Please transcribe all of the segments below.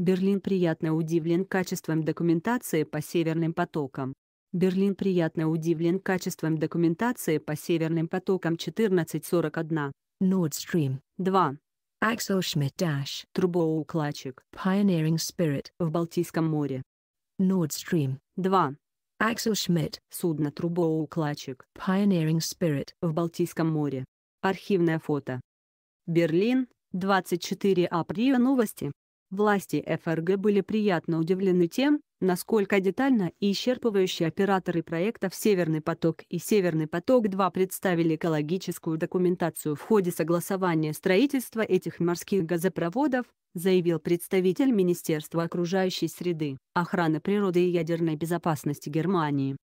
Берлин приятно удивлен качеством документации по северным потокам. Берлин приятно удивлен качеством документации по северным потокам 1441. Nord Stream 2. Axel Schmidt Dash. Трубоукладчик. Pioneering Spirit. В Балтийском море. Nord Stream 2. Axel Schmidt. Судно трубоукладчик. Pioneering Spirit. В Балтийском море. Архивное фото. Берлин, 24 апреля новости. Власти ФРГ были приятно удивлены тем, насколько детально и исчерпывающе операторы проектов «Северный поток» и «Северный поток-2» представили экологическую документацию в ходе согласования строительства этих морских газопроводов, заявил представитель Министерства окружающей среды, охраны природы и ядерной безопасности Германии.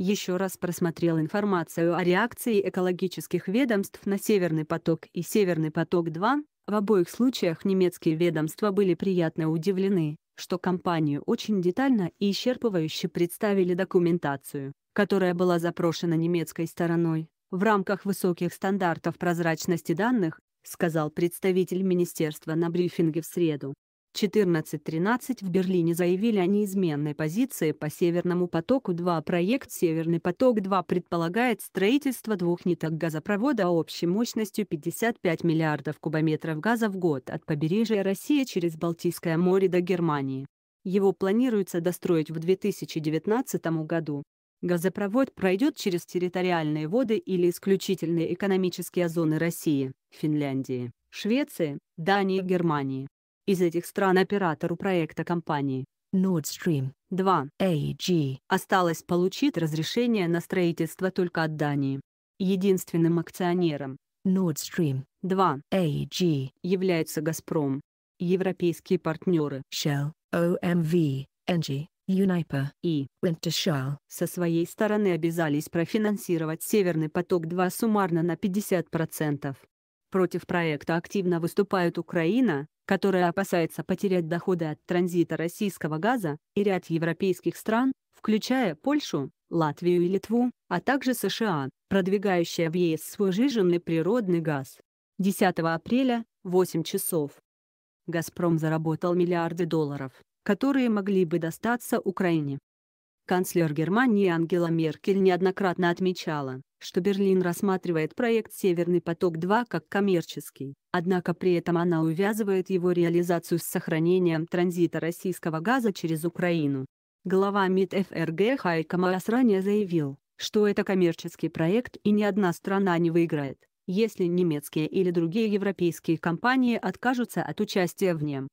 Еще раз просмотрел информацию о реакции экологических ведомств на «Северный поток» и «Северный поток-2», в обоих случаях немецкие ведомства были приятно удивлены, что компанию очень детально и исчерпывающе представили документацию, которая была запрошена немецкой стороной. В рамках высоких стандартов прозрачности данных сказал представитель министерства на брифинге в среду. 14.13 в Берлине заявили о неизменной позиции по «Северному потоку-2». Проект «Северный поток-2» предполагает строительство двух ниток газопровода общей мощностью 55 миллиардов кубометров газа в год от побережья России через Балтийское море до Германии. Его планируется достроить в 2019 году. Газопровод пройдет через территориальные воды или исключительные экономические зоны России, Финляндии, Швеции, Дании и Германии из этих стран оператору проекта компании Nord Stream 2 AG осталось получить разрешение на строительство только от Дании. Единственным акционером Nord Stream 2 AG является «Газпром», европейские партнеры Shell, OMV, Engie, Uniper и Wintershall со своей стороны обязались профинансировать «Северный поток-2» суммарно на 50%. Против проекта активно выступают Украина, которая опасается потерять доходы от транзита российского газа, и ряд европейских стран, включая Польшу, Латвию и Литву, а также США, продвигающая в ЕС свой жиженный природный газ. 10 апреля, 8 часов. «Газпром» заработал миллиарды долларов, которые могли бы достаться Украине. Канцлер Германии Ангела Меркель неоднократно отмечала, что Берлин рассматривает проект «Северный поток-2» как коммерческий, однако при этом она увязывает его реализацию с сохранением транзита российского газа через Украину. Глава МИД ФРГ Хайка Маас ранее заявил, что это коммерческий проект и ни одна страна не выиграет, если немецкие или другие европейские компании откажутся от участия в нем.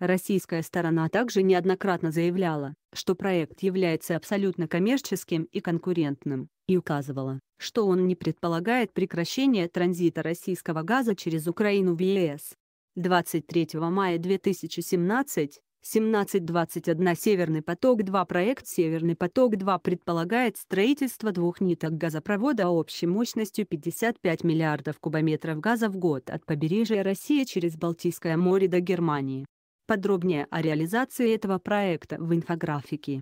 Российская сторона также неоднократно заявляла, что проект является абсолютно коммерческим и конкурентным, и указывала, что он не предполагает прекращение транзита российского газа через Украину в ЕС. 23 мая 2017 17.21 «Северный поток-2» проект «Северный поток-2» предполагает строительство двух ниток газопровода общей мощностью 55 миллиардов кубометров газа в год от побережья России через Балтийское море до Германии. Подробнее о реализации этого проекта в инфографике.